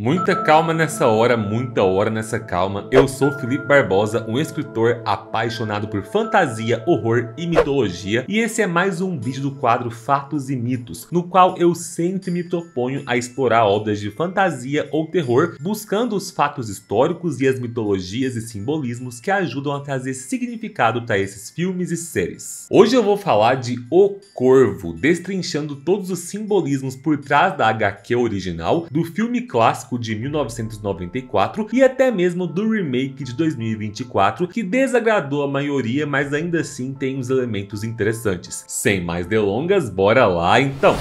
Muita calma nessa hora, muita hora nessa calma. Eu sou Felipe Barbosa, um escritor apaixonado por fantasia, horror e mitologia, e esse é mais um vídeo do quadro Fatos e Mitos, no qual eu sempre me proponho a explorar obras de fantasia ou terror, buscando os fatos históricos e as mitologias e simbolismos que ajudam a trazer significado para esses filmes e séries. Hoje eu vou falar de O Corvo, destrinchando todos os simbolismos por trás da HQ original, do filme clássico clássico de 1994 e até mesmo do remake de 2024, que desagradou a maioria, mas ainda assim tem uns elementos interessantes. Sem mais delongas, bora lá então!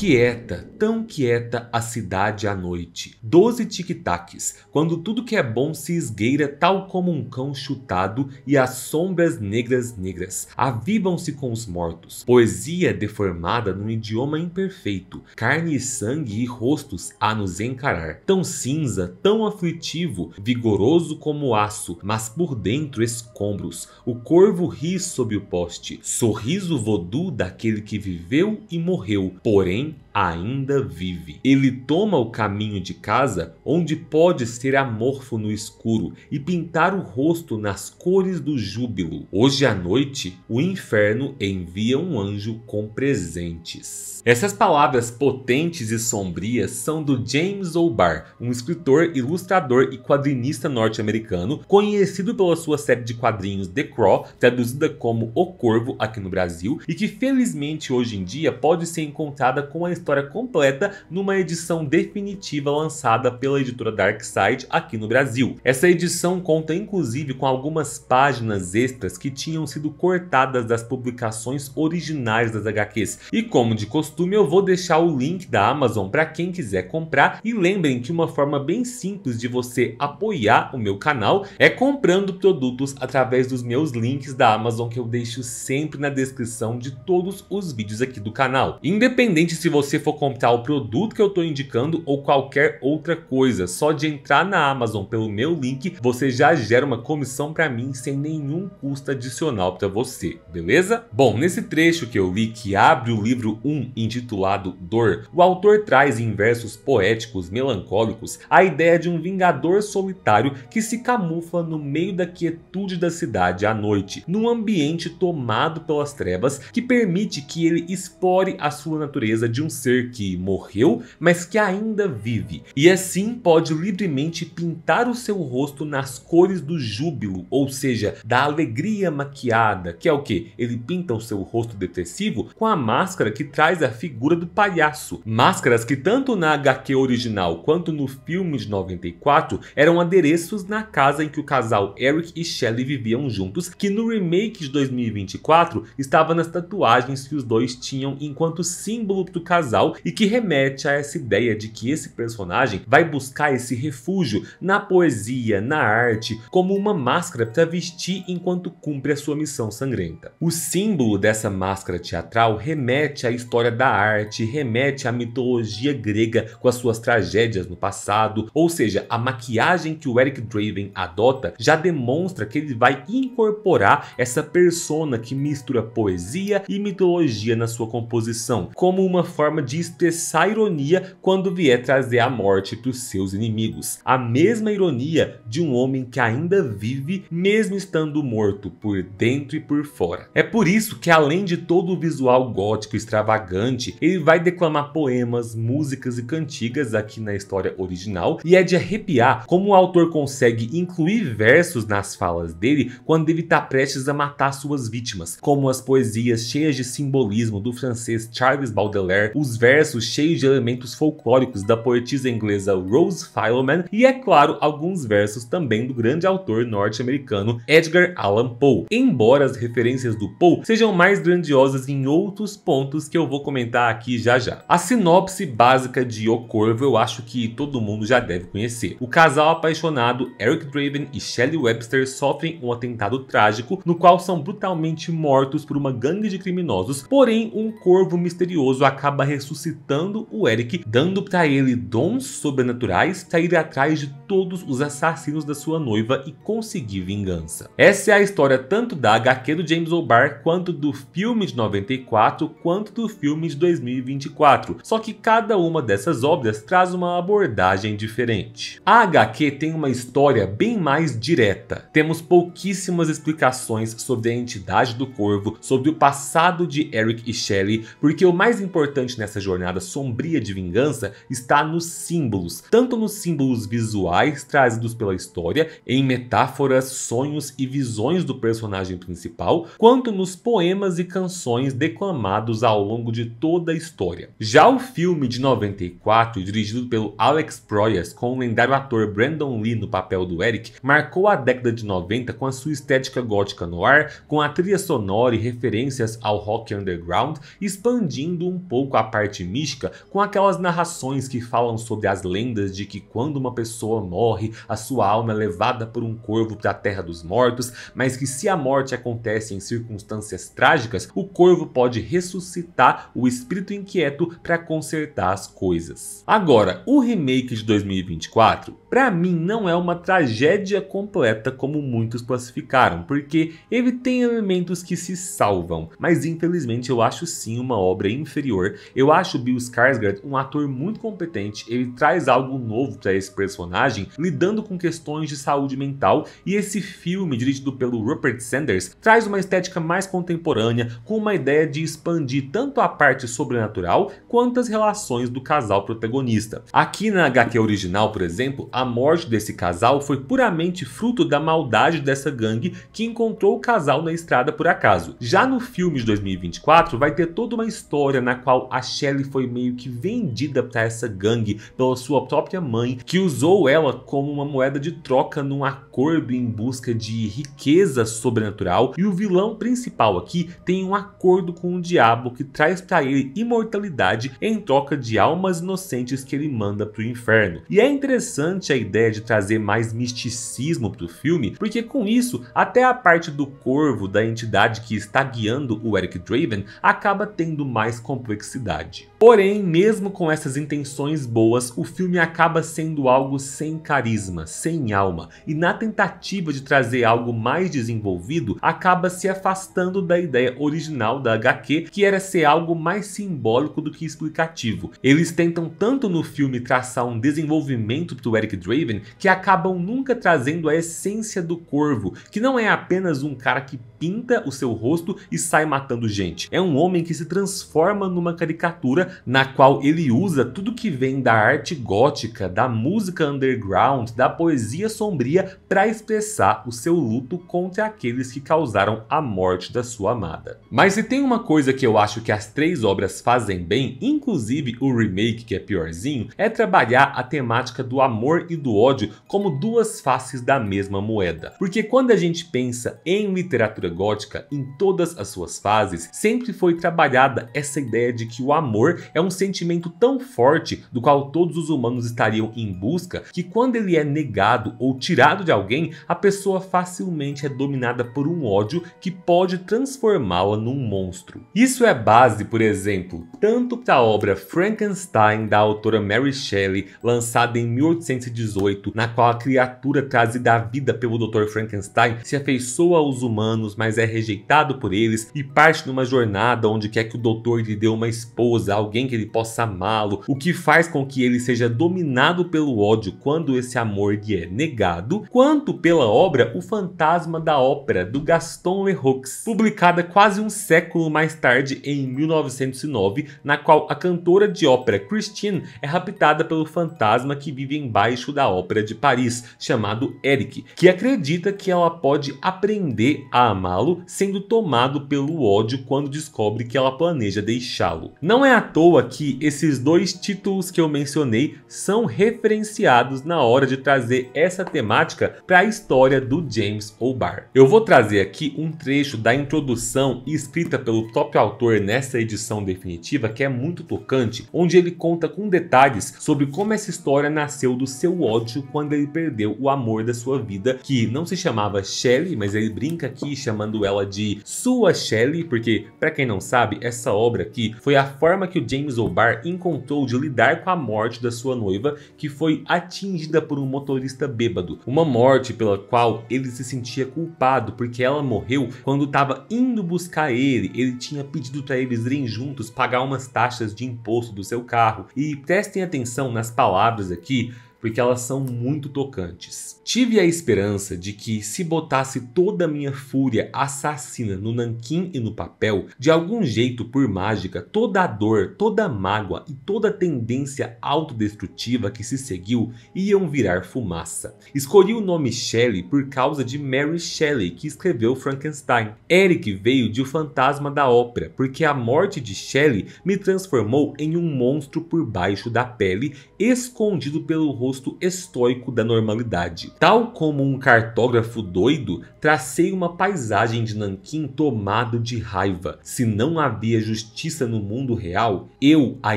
Quieta, tão quieta a cidade à noite. Doze tic-tacs, quando tudo que é bom se esgueira tal como um cão chutado e as sombras negras negras avivam-se com os mortos. Poesia deformada num idioma imperfeito, carne e sangue e rostos a nos encarar. Tão cinza, tão aflitivo, vigoroso como aço, mas por dentro escombros. O corvo ri sob o poste, sorriso vodu daquele que viveu e morreu, porém June ainda vive. Ele toma o caminho de casa, onde pode ser amorfo no escuro e pintar o rosto nas cores do júbilo. Hoje à noite, o inferno envia um anjo com presentes. Essas palavras potentes e sombrias são do James O'Barr, um escritor, ilustrador e quadrinista norte-americano, conhecido pela sua série de quadrinhos The Crow, traduzida como O Corvo aqui no Brasil, e que felizmente hoje em dia pode ser encontrada com a história completa numa edição definitiva lançada pela editora Darkside aqui no Brasil. Essa edição conta inclusive com algumas páginas extras que tinham sido cortadas das publicações originais das HQs. E como de costume, eu vou deixar o link da Amazon para quem quiser comprar. E lembrem que uma forma bem simples de você apoiar o meu canal é comprando produtos através dos meus links da Amazon que eu deixo sempre na descrição de todos os vídeos aqui do canal. Independente se você você for comprar o produto que eu estou indicando ou qualquer outra coisa. Só de entrar na Amazon pelo meu link, você já gera uma comissão para mim sem nenhum custo adicional para você, beleza? Bom, nesse trecho que eu li que abre o livro 1, intitulado Dor, o autor traz em versos poéticos melancólicos a ideia de um vingador solitário que se camufla no meio da quietude da cidade à noite, num ambiente tomado pelas trevas que permite que ele explore a sua natureza de um ser que morreu, mas que ainda vive, e assim pode livremente pintar o seu rosto nas cores do júbilo, ou seja, da alegria maquiada, que é o que? Ele pinta o seu rosto depressivo com a máscara que traz a figura do palhaço. Máscaras que tanto na HQ original quanto no filme de 94 eram adereços na casa em que o casal Eric e Shelley viviam juntos, que no remake de 2024 estava nas tatuagens que os dois tinham enquanto símbolo do casal casal e que remete a essa ideia de que esse personagem vai buscar esse refúgio na poesia, na arte, como uma máscara para vestir enquanto cumpre a sua missão sangrenta. O símbolo dessa máscara teatral remete à história da arte, remete à mitologia grega com as suas tragédias no passado, ou seja, a maquiagem que o Eric Draven adota já demonstra que ele vai incorporar essa persona que mistura poesia e mitologia na sua composição, como uma forma forma de expressar ironia quando vier trazer a morte para os seus inimigos. A mesma ironia de um homem que ainda vive, mesmo estando morto por dentro e por fora. É por isso que, além de todo o visual gótico extravagante, ele vai declamar poemas, músicas e cantigas aqui na história original, e é de arrepiar como o autor consegue incluir versos nas falas dele quando ele está prestes a matar suas vítimas, como as poesias cheias de simbolismo do francês Charles Baudelaire, os os versos cheios de elementos folclóricos da poetisa inglesa Rose Philoman e, é claro, alguns versos também do grande autor norte-americano Edgar Allan Poe. Embora as referências do Poe sejam mais grandiosas em outros pontos que eu vou comentar aqui já já. A sinopse básica de O Corvo eu acho que todo mundo já deve conhecer. O casal apaixonado Eric Draven e Shelley Webster sofrem um atentado trágico no qual são brutalmente mortos por uma gangue de criminosos, porém um corvo misterioso acaba ressuscitando o Eric, dando para ele dons sobrenaturais para ir atrás de todos os assassinos da sua noiva e conseguir vingança. Essa é a história tanto da HQ do James O'Barr quanto do filme de 94 quanto do filme de 2024, só que cada uma dessas obras traz uma abordagem diferente. A HQ tem uma história bem mais direta. Temos pouquíssimas explicações sobre a entidade do corvo, sobre o passado de Eric e Shelley, porque o mais importante nessa essa jornada sombria de vingança está nos símbolos, tanto nos símbolos visuais trazidos pela história, em metáforas, sonhos e visões do personagem principal, quanto nos poemas e canções declamados ao longo de toda a história. Já o filme de 94, dirigido pelo Alex Proyas com o lendário ator Brandon Lee no papel do Eric, marcou a década de 90 com a sua estética gótica no ar, com a trilha sonora e referências ao rock underground, expandindo um pouco a parte mística com aquelas narrações que falam sobre as lendas de que quando uma pessoa morre, a sua alma é levada por um corvo para a terra dos mortos, mas que se a morte acontece em circunstâncias trágicas, o corvo pode ressuscitar o espírito inquieto para consertar as coisas. Agora, o remake de 2024, para mim não é uma tragédia completa como muitos classificaram, porque ele tem elementos que se salvam, mas infelizmente eu acho sim uma obra inferior eu acho o Bill Skarsgård um ator muito competente, ele traz algo novo para esse personagem, lidando com questões de saúde mental, e esse filme, dirigido pelo Rupert Sanders, traz uma estética mais contemporânea, com uma ideia de expandir tanto a parte sobrenatural quanto as relações do casal protagonista. Aqui na HQ original, por exemplo, a morte desse casal foi puramente fruto da maldade dessa gangue que encontrou o casal na estrada por acaso. Já no filme de 2024, vai ter toda uma história na qual a Shelly foi meio que vendida para essa gangue pela sua própria mãe, que usou ela como uma moeda de troca num acordo em busca de riqueza sobrenatural. E o vilão principal aqui tem um acordo com o diabo que traz para ele imortalidade em troca de almas inocentes que ele manda para o inferno. E é interessante a ideia de trazer mais misticismo para o filme, porque com isso, até a parte do corvo da entidade que está guiando o Eric Draven acaba tendo mais complexidade verdade. Porém, mesmo com essas intenções boas, o filme acaba sendo algo sem carisma, sem alma, e na tentativa de trazer algo mais desenvolvido, acaba se afastando da ideia original da HQ, que era ser algo mais simbólico do que explicativo. Eles tentam tanto no filme traçar um desenvolvimento para o Eric Draven que acabam nunca trazendo a essência do corvo, que não é apenas um cara que pinta o seu rosto e sai matando gente. É um homem que se transforma numa caricatura na qual ele usa tudo que vem da arte gótica, da música underground, da poesia sombria para expressar o seu luto contra aqueles que causaram a morte da sua amada. Mas se tem uma coisa que eu acho que as três obras fazem bem, inclusive o remake que é piorzinho, é trabalhar a temática do amor e do ódio como duas faces da mesma moeda. Porque quando a gente pensa em literatura gótica, em todas as suas fases, sempre foi trabalhada essa ideia de que o amor é um sentimento tão forte do qual todos os humanos estariam em busca que quando ele é negado ou tirado de alguém, a pessoa facilmente é dominada por um ódio que pode transformá-la num monstro. Isso é base, por exemplo, tanto para a obra Frankenstein da autora Mary Shelley, lançada em 1818, na qual a criatura trazida à vida pelo Dr. Frankenstein se afeiçoa aos humanos, mas é rejeitado por eles e parte numa jornada onde quer que o doutor lhe dê uma esposa, algo alguém que ele possa amá-lo, o que faz com que ele seja dominado pelo ódio quando esse amor lhe é negado, quanto pela obra O Fantasma da Ópera, do Gaston Leroux, publicada quase um século mais tarde, em 1909, na qual a cantora de ópera Christine é raptada pelo fantasma que vive embaixo da ópera de Paris, chamado Eric, que acredita que ela pode aprender a amá-lo, sendo tomado pelo ódio quando descobre que ela planeja deixá-lo. Não é à toa toa que esses dois títulos que eu mencionei são referenciados na hora de trazer essa temática para a história do James O'Barr. Eu vou trazer aqui um trecho da introdução escrita pelo próprio autor nessa edição definitiva, que é muito tocante, onde ele conta com detalhes sobre como essa história nasceu do seu ódio quando ele perdeu o amor da sua vida, que não se chamava Shelley, mas ele brinca aqui chamando ela de sua Shelley, porque para quem não sabe, essa obra aqui foi a forma que o James O'Barr encontrou de lidar com a morte da sua noiva, que foi atingida por um motorista bêbado. Uma morte pela qual ele se sentia culpado, porque ela morreu quando estava indo buscar ele. Ele tinha pedido para eles irem juntos pagar umas taxas de imposto do seu carro. E prestem atenção nas palavras aqui porque elas são muito tocantes. Tive a esperança de que, se botasse toda a minha fúria assassina no nanquim e no papel, de algum jeito, por mágica, toda a dor, toda a mágoa e toda a tendência autodestrutiva que se seguiu iam virar fumaça. Escolhi o nome Shelley por causa de Mary Shelley, que escreveu Frankenstein. Eric veio de O Fantasma da Ópera, porque a morte de Shelley me transformou em um monstro por baixo da pele, escondido pelo rosto oposto estoico da normalidade. Tal como um cartógrafo doido, tracei uma paisagem de Nanquim tomado de raiva. Se não havia justiça no mundo real, eu a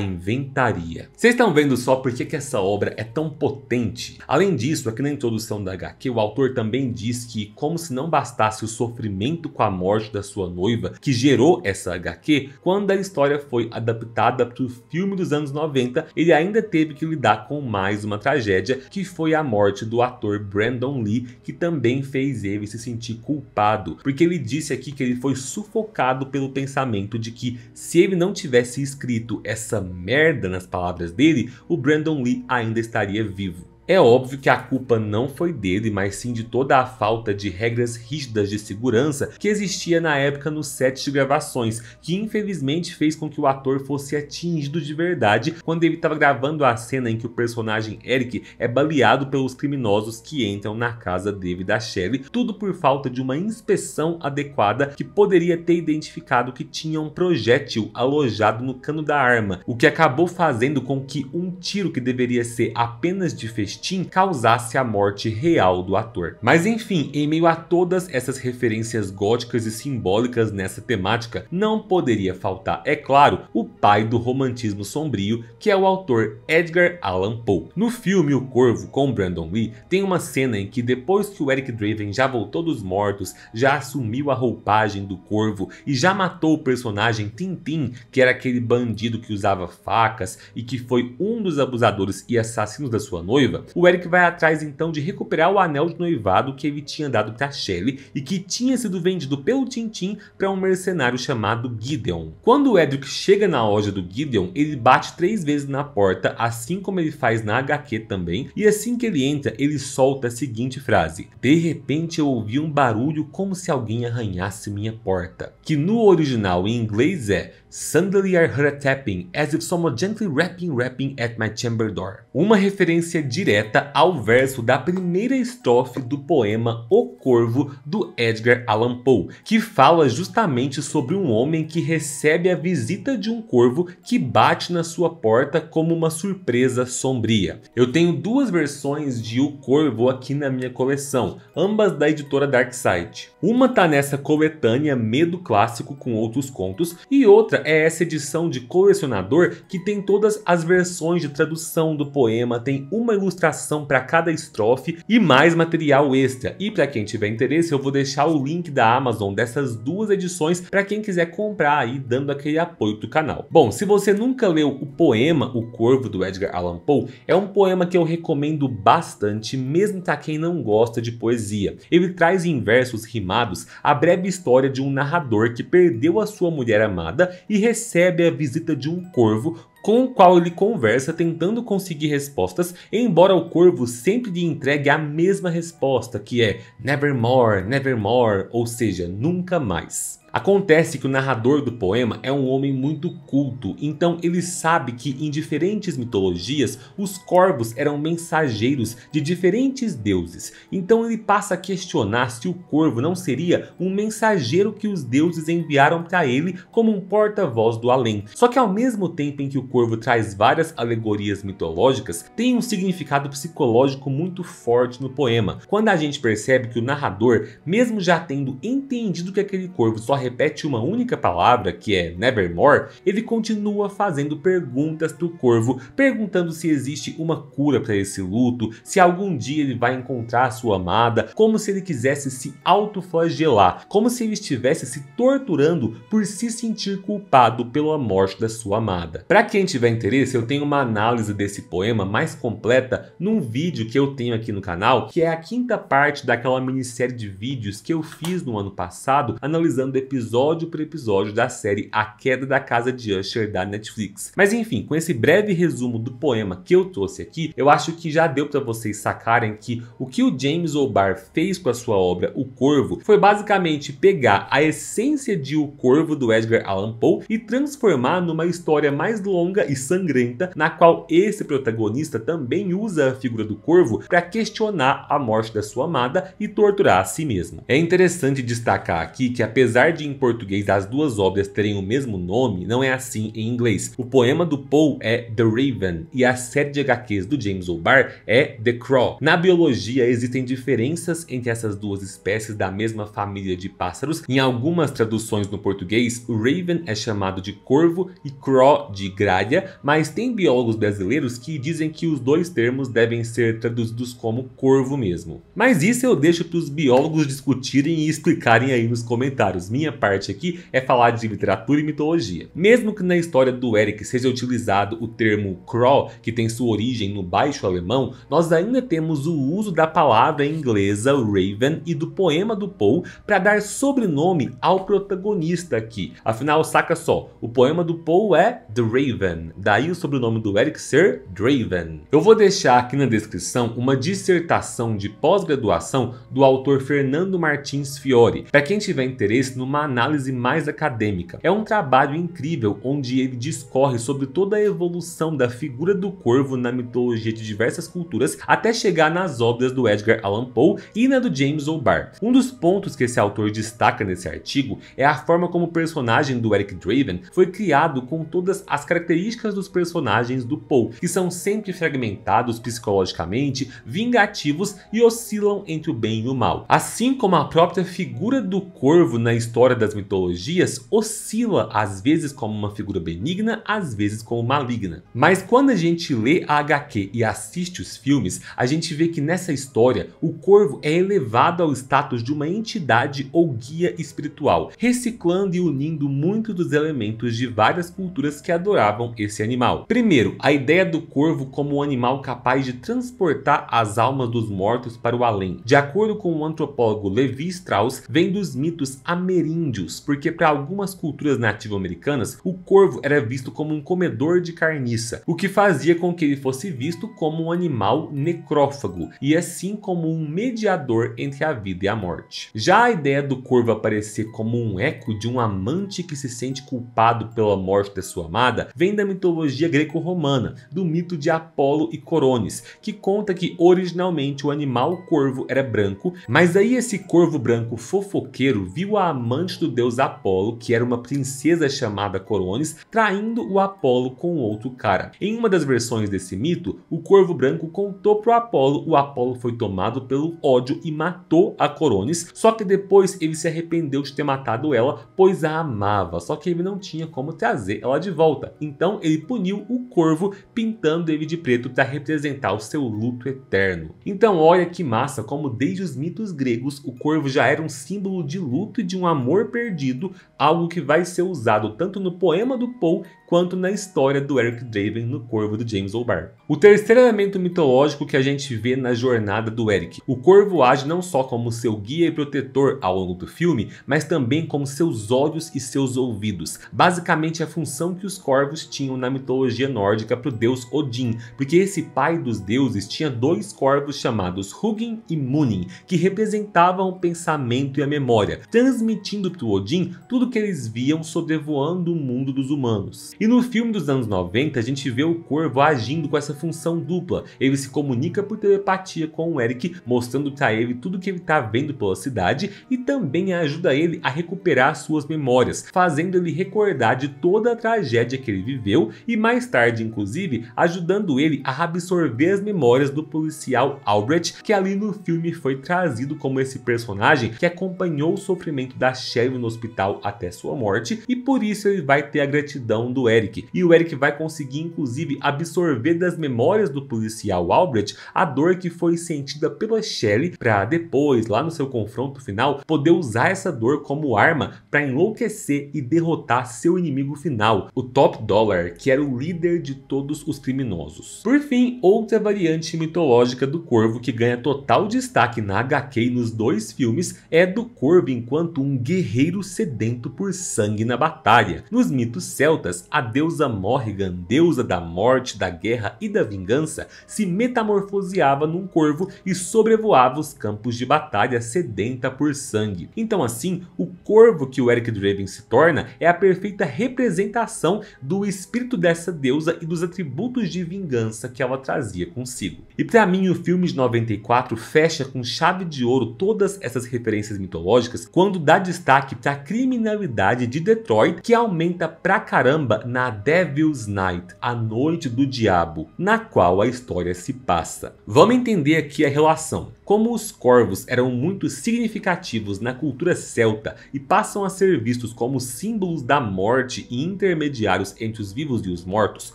inventaria. Vocês estão vendo só por que essa obra é tão potente? Além disso, aqui na introdução da HQ, o autor também diz que, como se não bastasse o sofrimento com a morte da sua noiva, que gerou essa HQ, quando a história foi adaptada para o filme dos anos 90, ele ainda teve que lidar com mais uma tragédia tragédia, que foi a morte do ator Brandon Lee, que também fez ele se sentir culpado, porque ele disse aqui que ele foi sufocado pelo pensamento de que se ele não tivesse escrito essa merda nas palavras dele, o Brandon Lee ainda estaria vivo. É óbvio que a culpa não foi dele, mas sim de toda a falta de regras rígidas de segurança que existia na época no set de gravações, que infelizmente fez com que o ator fosse atingido de verdade quando ele estava gravando a cena em que o personagem Eric é baleado pelos criminosos que entram na casa dele da Shelley, tudo por falta de uma inspeção adequada que poderia ter identificado que tinha um projétil alojado no cano da arma, o que acabou fazendo com que um tiro que deveria ser apenas de fechamento causasse a morte real do ator. Mas enfim, em meio a todas essas referências góticas e simbólicas nessa temática, não poderia faltar, é claro, o pai do romantismo sombrio, que é o autor Edgar Allan Poe. No filme O Corvo, com Brandon Lee, tem uma cena em que depois que o Eric Draven já voltou dos mortos, já assumiu a roupagem do corvo e já matou o personagem Tintin, que era aquele bandido que usava facas e que foi um dos abusadores e assassinos da sua noiva, o Eric vai atrás então de recuperar o anel de noivado que ele tinha dado para Shelley e que tinha sido vendido pelo Tintin para um mercenário chamado Gideon. Quando o Edric chega na loja do Gideon, ele bate três vezes na porta, assim como ele faz na HQ também, e assim que ele entra, ele solta a seguinte frase: De repente eu ouvi um barulho como se alguém arranhasse minha porta, que no original em inglês é Suddenly I heard a tapping, as if someone gently rapping rapping at my chamber door. Uma referência direta direta ao verso da primeira estrofe do poema O Corvo do Edgar Allan Poe, que fala justamente sobre um homem que recebe a visita de um corvo que bate na sua porta como uma surpresa sombria. Eu tenho duas versões de O Corvo aqui na minha coleção, ambas da editora Darkseid. Uma tá nessa coletânea Medo Clássico com outros contos e outra é essa edição de colecionador que tem todas as versões de tradução do poema, tem uma ilustração ilustração para cada estrofe e mais material extra. E para quem tiver interesse, eu vou deixar o link da Amazon dessas duas edições para quem quiser comprar aí, dando aquele apoio do canal. Bom, se você nunca leu o poema O Corvo do Edgar Allan Poe, é um poema que eu recomendo bastante, mesmo para quem não gosta de poesia. Ele traz em versos rimados a breve história de um narrador que perdeu a sua mulher amada e recebe a visita de um corvo com o qual ele conversa tentando conseguir respostas, embora o corvo sempre lhe entregue a mesma resposta, que é nevermore, nevermore, ou seja, nunca mais. Acontece que o narrador do poema é um homem muito culto, então ele sabe que em diferentes mitologias os corvos eram mensageiros de diferentes deuses. Então ele passa a questionar se o corvo não seria um mensageiro que os deuses enviaram para ele como um porta-voz do além. Só que ao mesmo tempo em que o corvo traz várias alegorias mitológicas, tem um significado psicológico muito forte no poema. Quando a gente percebe que o narrador, mesmo já tendo entendido que aquele corvo só repete uma única palavra, que é nevermore, ele continua fazendo perguntas pro corvo, perguntando se existe uma cura para esse luto, se algum dia ele vai encontrar sua amada, como se ele quisesse se autoflagelar, como se ele estivesse se torturando por se sentir culpado pela morte da sua amada. Para quem tiver interesse, eu tenho uma análise desse poema mais completa num vídeo que eu tenho aqui no canal, que é a quinta parte daquela minissérie de vídeos que eu fiz no ano passado analisando episódios episódio por episódio da série A Queda da Casa de Usher da Netflix. Mas enfim, com esse breve resumo do poema que eu trouxe aqui, eu acho que já deu para vocês sacarem que o que o James O'Barr fez com a sua obra O Corvo foi basicamente pegar a essência de O Corvo do Edgar Allan Poe e transformar numa história mais longa e sangrenta, na qual esse protagonista também usa a figura do corvo para questionar a morte da sua amada e torturar a si mesmo. É interessante destacar aqui que apesar de em português as duas obras terem o mesmo nome, não é assim em inglês. O poema do Poe é The Raven e a série de HQs do James O'Barr é The Crow. Na biologia existem diferenças entre essas duas espécies da mesma família de pássaros. Em algumas traduções no português, o Raven é chamado de corvo e Crow de gralha, mas tem biólogos brasileiros que dizem que os dois termos devem ser traduzidos como corvo mesmo. Mas isso eu deixo para os biólogos discutirem e explicarem aí nos comentários. Minha parte aqui é falar de literatura e mitologia. Mesmo que na história do Eric seja utilizado o termo crawl, que tem sua origem no baixo alemão, nós ainda temos o uso da palavra inglesa Raven e do poema do Poe para dar sobrenome ao protagonista aqui. Afinal, saca só, o poema do Poe é The Raven, daí o sobrenome do Eric ser Draven. Eu vou deixar aqui na descrição uma dissertação de pós-graduação do autor Fernando Martins Fiore, para quem tiver interesse numa uma análise mais acadêmica. É um trabalho incrível onde ele discorre sobre toda a evolução da figura do corvo na mitologia de diversas culturas até chegar nas obras do Edgar Allan Poe e na do James O'Barr. Um dos pontos que esse autor destaca nesse artigo é a forma como o personagem do Eric Draven foi criado com todas as características dos personagens do Poe, que são sempre fragmentados psicologicamente, vingativos e oscilam entre o bem e o mal. Assim como a própria figura do corvo na história fora das mitologias oscila às vezes como uma figura benigna, às vezes como maligna. Mas quando a gente lê a HQ e assiste os filmes, a gente vê que nessa história o corvo é elevado ao status de uma entidade ou guia espiritual, reciclando e unindo muitos dos elementos de várias culturas que adoravam esse animal. Primeiro, a ideia do corvo como um animal capaz de transportar as almas dos mortos para o além. De acordo com o antropólogo Levi Strauss, vem dos mitos ameríndios índios, porque para algumas culturas nativo-americanas, o corvo era visto como um comedor de carniça, o que fazia com que ele fosse visto como um animal necrófago e assim como um mediador entre a vida e a morte. Já a ideia do corvo aparecer como um eco de um amante que se sente culpado pela morte da sua amada vem da mitologia greco-romana, do mito de Apolo e Corones, que conta que originalmente o animal corvo era branco, mas aí esse corvo branco fofoqueiro viu a amante amante do deus Apolo, que era uma princesa chamada Corones, traindo o Apolo com outro cara. Em uma das versões desse mito, o Corvo Branco contou pro Apolo, o Apolo foi tomado pelo ódio e matou a Corones, só que depois ele se arrependeu de ter matado ela, pois a amava, só que ele não tinha como trazer ela de volta. Então ele puniu o Corvo, pintando ele de preto para representar o seu luto eterno. Então olha que massa como desde os mitos gregos o Corvo já era um símbolo de luto e de um amor amor perdido, algo que vai ser usado tanto no poema do Poe quanto na história do Eric Draven no Corvo do James O'Barr. O terceiro elemento mitológico que a gente vê na jornada do Eric. O Corvo age não só como seu guia e protetor ao longo do filme, mas também como seus olhos e seus ouvidos, basicamente a função que os corvos tinham na mitologia nórdica para o deus Odin, porque esse pai dos deuses tinha dois corvos chamados Hugin e Munin, que representavam o pensamento e a memória, transmitindo para Odin tudo que eles viam sobrevoando o mundo dos humanos. E no filme dos anos 90, a gente vê o Corvo agindo com essa função dupla. Ele se comunica por telepatia com o Eric, mostrando para ele tudo que ele está vendo pela cidade e também ajuda ele a recuperar suas memórias, fazendo ele recordar de toda a tragédia que ele viveu e mais tarde, inclusive, ajudando ele a absorver as memórias do policial Albrecht, que ali no filme foi trazido como esse personagem que acompanhou o sofrimento da Sherry no hospital até sua morte e por isso ele vai ter a gratidão do Eric. E o Eric vai conseguir, inclusive, absorver das memórias do policial Albrecht a dor que foi sentida pela Shelley para depois, lá no seu confronto final, poder usar essa dor como arma para enlouquecer e derrotar seu inimigo final, o Top Dollar, que era o líder de todos os criminosos. Por fim, outra variante mitológica do Corvo que ganha total destaque na HQ e nos dois filmes é do Corvo enquanto um guerreiro sedento por sangue na batalha. Nos mitos celtas, a deusa Morrigan, deusa da morte, da guerra e da vingança, se metamorfoseava num corvo e sobrevoava os campos de batalha sedenta por sangue. Então assim, o corvo que o Eric Draven se torna é a perfeita representação do espírito dessa deusa e dos atributos de vingança que ela trazia consigo. E para mim o filme de 94 fecha com chave de ouro todas essas referências mitológicas quando dá destaque para a criminalidade de Detroit que aumenta pra caramba na Devil's Night, a Noite do Diabo, na qual a história se passa. Vamos entender aqui a relação. Como os corvos eram muito significativos na cultura celta e passam a ser vistos como símbolos da morte e intermediários entre os vivos e os mortos,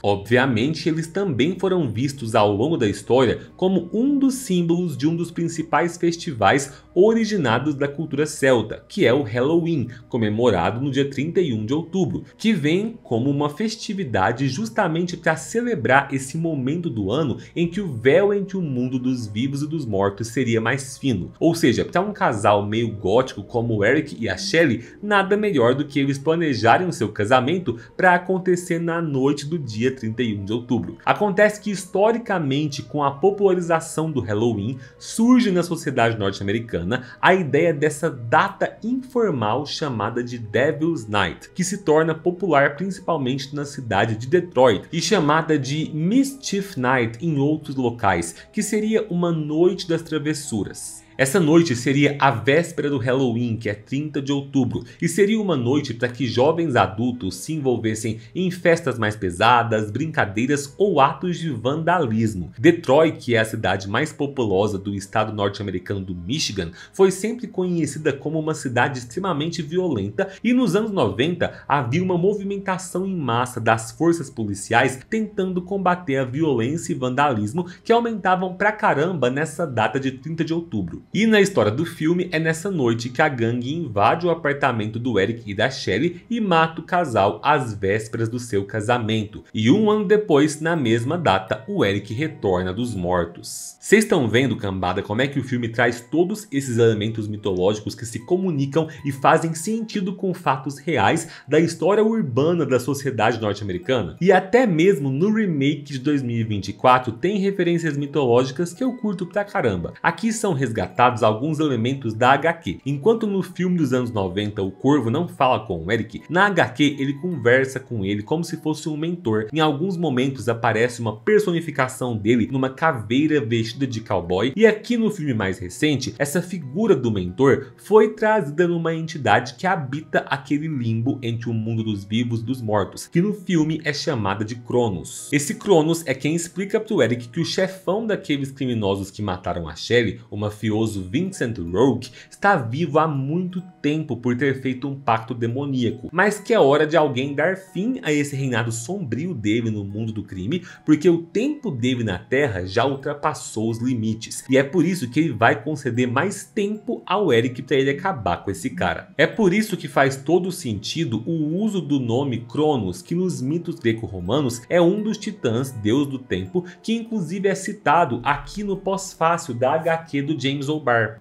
obviamente eles também foram vistos ao longo da história como um dos símbolos de um dos principais festivais originados da cultura celta, que é o Halloween, comemorado no dia 31 de outubro, que vem como uma festividade justamente para celebrar esse momento do ano em que o véu entre o mundo dos vivos e dos mortos seria mais fino. Ou seja, para um casal meio gótico como o Eric e a Shelley, nada melhor do que eles planejarem o seu casamento para acontecer na noite do dia 31 de outubro. Acontece que historicamente, com a popularização do Halloween, surge na sociedade norte-americana a ideia dessa data informal chamada de Devil's Night, que se torna popular principalmente principalmente na cidade de Detroit, e chamada de Mischief Night em outros locais, que seria uma noite das travessuras. Essa noite seria a véspera do Halloween, que é 30 de outubro, e seria uma noite para que jovens adultos se envolvessem em festas mais pesadas, brincadeiras ou atos de vandalismo. Detroit, que é a cidade mais populosa do estado norte-americano do Michigan, foi sempre conhecida como uma cidade extremamente violenta e nos anos 90 havia uma movimentação em massa das forças policiais tentando combater a violência e vandalismo que aumentavam pra caramba nessa data de 30 de outubro. E na história do filme, é nessa noite que a gangue invade o apartamento do Eric e da Shelly e mata o casal às vésperas do seu casamento. E um ano depois, na mesma data, o Eric retorna dos mortos. Vocês estão vendo, cambada, como é que o filme traz todos esses elementos mitológicos que se comunicam e fazem sentido com fatos reais da história urbana da sociedade norte-americana? E até mesmo no remake de 2024 tem referências mitológicas que eu curto pra caramba. Aqui são resgatados alguns elementos da HQ. Enquanto no filme dos anos 90 o Corvo não fala com o Eric, na HQ ele conversa com ele como se fosse um mentor. Em alguns momentos aparece uma personificação dele numa caveira vestida de cowboy e aqui no filme mais recente, essa figura do mentor foi trazida numa entidade que habita aquele limbo entre o mundo dos vivos e dos mortos, que no filme é chamada de Cronos. Esse Cronos é quem explica pro Eric que o chefão daqueles criminosos que mataram a Shelly, o mafioso famoso Vincent Rourke está vivo há muito tempo por ter feito um pacto demoníaco, mas que é hora de alguém dar fim a esse reinado sombrio dele no mundo do crime, porque o tempo dele na Terra já ultrapassou os limites, e é por isso que ele vai conceder mais tempo ao Eric para ele acabar com esse cara. É por isso que faz todo sentido o uso do nome Cronos, que nos mitos greco-romanos é um dos titãs, deus do tempo, que inclusive é citado aqui no pós-fácil da HQ do James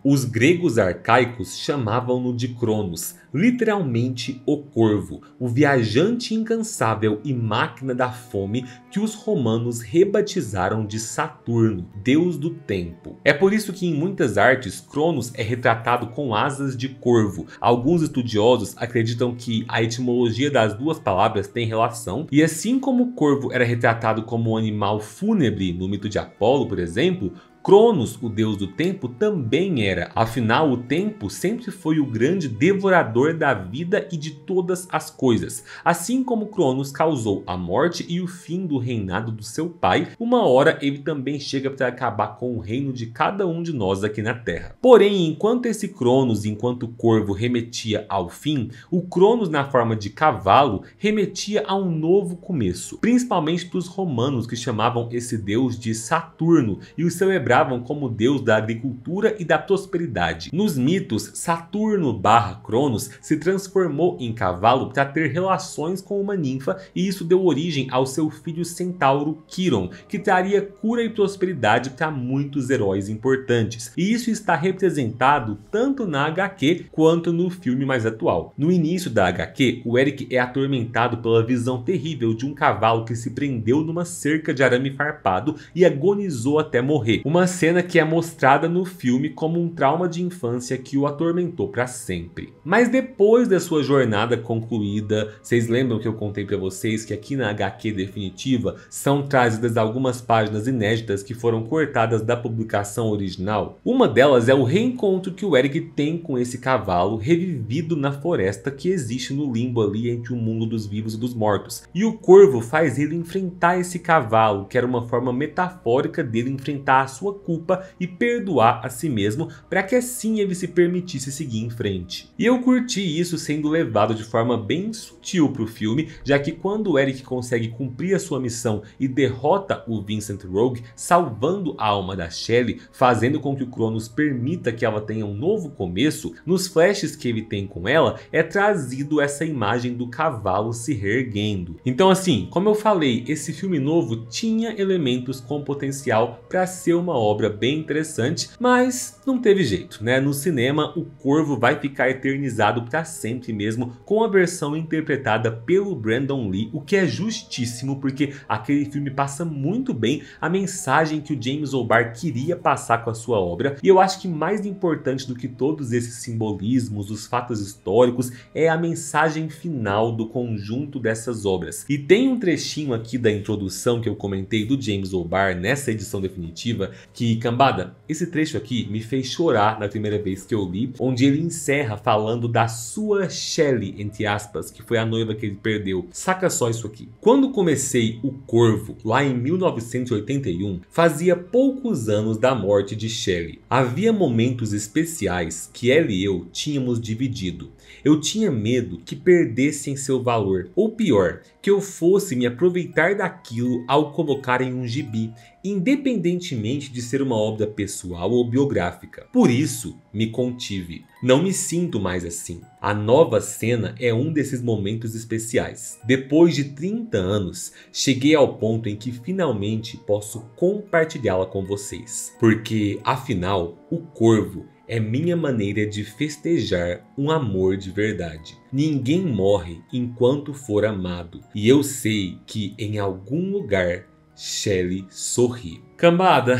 os gregos arcaicos chamavam-no de Cronos, literalmente o corvo, o viajante incansável e máquina da fome que os romanos rebatizaram de Saturno, deus do tempo. É por isso que em muitas artes Cronos é retratado com asas de corvo. Alguns estudiosos acreditam que a etimologia das duas palavras tem relação, e assim como o corvo era retratado como um animal fúnebre no mito de Apolo, por exemplo, Cronos, o deus do tempo, também era. Afinal, o tempo sempre foi o grande devorador da vida e de todas as coisas. Assim como Cronos causou a morte e o fim do reinado do seu pai, uma hora ele também chega para acabar com o reino de cada um de nós aqui na Terra. Porém, enquanto esse Cronos, enquanto corvo, remetia ao fim, o Cronos, na forma de cavalo, remetia a um novo começo, principalmente para os romanos que chamavam esse deus de Saturno e o celebravam adoravam como deus da agricultura e da prosperidade. Nos mitos, Saturno barra Cronos se transformou em cavalo para ter relações com uma ninfa e isso deu origem ao seu filho centauro Chiron, que traria cura e prosperidade para muitos heróis importantes. E isso está representado tanto na HQ quanto no filme mais atual. No início da HQ, o Eric é atormentado pela visão terrível de um cavalo que se prendeu numa cerca de arame farpado e agonizou até morrer. Uma cena que é mostrada no filme como um trauma de infância que o atormentou para sempre. Mas depois da sua jornada concluída, vocês lembram que eu contei para vocês que aqui na HQ definitiva são trazidas algumas páginas inéditas que foram cortadas da publicação original? Uma delas é o reencontro que o Eric tem com esse cavalo revivido na floresta que existe no limbo ali entre o mundo dos vivos e dos mortos. E o corvo faz ele enfrentar esse cavalo, que era uma forma metafórica dele enfrentar a sua sua culpa e perdoar a si mesmo para que assim ele se permitisse seguir em frente. E eu curti isso sendo levado de forma bem sutil para o filme, já que quando Eric consegue cumprir a sua missão e derrota o Vincent Rogue, salvando a alma da Shelley, fazendo com que o Cronos permita que ela tenha um novo começo, nos flashes que ele tem com ela é trazido essa imagem do cavalo se reerguendo. Então assim, como eu falei, esse filme novo tinha elementos com potencial para ser uma obra bem interessante, mas não teve jeito, né? No cinema, o Corvo vai ficar eternizado para sempre mesmo, com a versão interpretada pelo Brandon Lee, o que é justíssimo, porque aquele filme passa muito bem a mensagem que o James O'Barr queria passar com a sua obra, e eu acho que mais importante do que todos esses simbolismos, os fatos históricos, é a mensagem final do conjunto dessas obras. E tem um trechinho aqui da introdução que eu comentei do James O'Barr nessa edição definitiva que, cambada, esse trecho aqui me fez chorar na primeira vez que eu li, onde ele encerra falando da sua Shelley, entre aspas, que foi a noiva que ele perdeu. Saca só isso aqui. Quando comecei O Corvo, lá em 1981, fazia poucos anos da morte de Shelley. Havia momentos especiais que ela e eu tínhamos dividido. Eu tinha medo que perdessem seu valor, ou pior, que eu fosse me aproveitar daquilo ao colocar em um gibi, independentemente de ser uma obra pessoal ou biográfica. Por isso, me contive. Não me sinto mais assim. A nova cena é um desses momentos especiais. Depois de 30 anos, cheguei ao ponto em que finalmente posso compartilhá-la com vocês. Porque, afinal, o corvo é minha maneira de festejar um amor de verdade. Ninguém morre enquanto for amado, e eu sei que em algum lugar Shelley sorri. Cambada,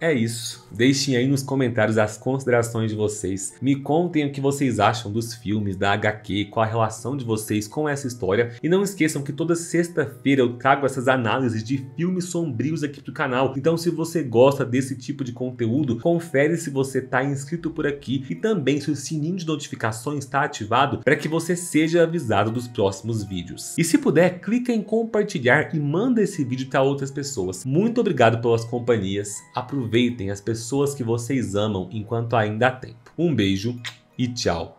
é isso. Deixem aí nos comentários as considerações de vocês. Me contem o que vocês acham dos filmes, da HQ, qual a relação de vocês com essa história. E não esqueçam que toda sexta-feira eu trago essas análises de filmes sombrios aqui pro canal. Então, se você gosta desse tipo de conteúdo, confere se você está inscrito por aqui e também se o sininho de notificações está ativado para que você seja avisado dos próximos vídeos. E se puder, clica em compartilhar e manda esse vídeo para outras pessoas. Muito obrigado pelas companhias. Aproveitem as pessoas pessoas que vocês amam enquanto ainda há tempo. Um beijo e tchau.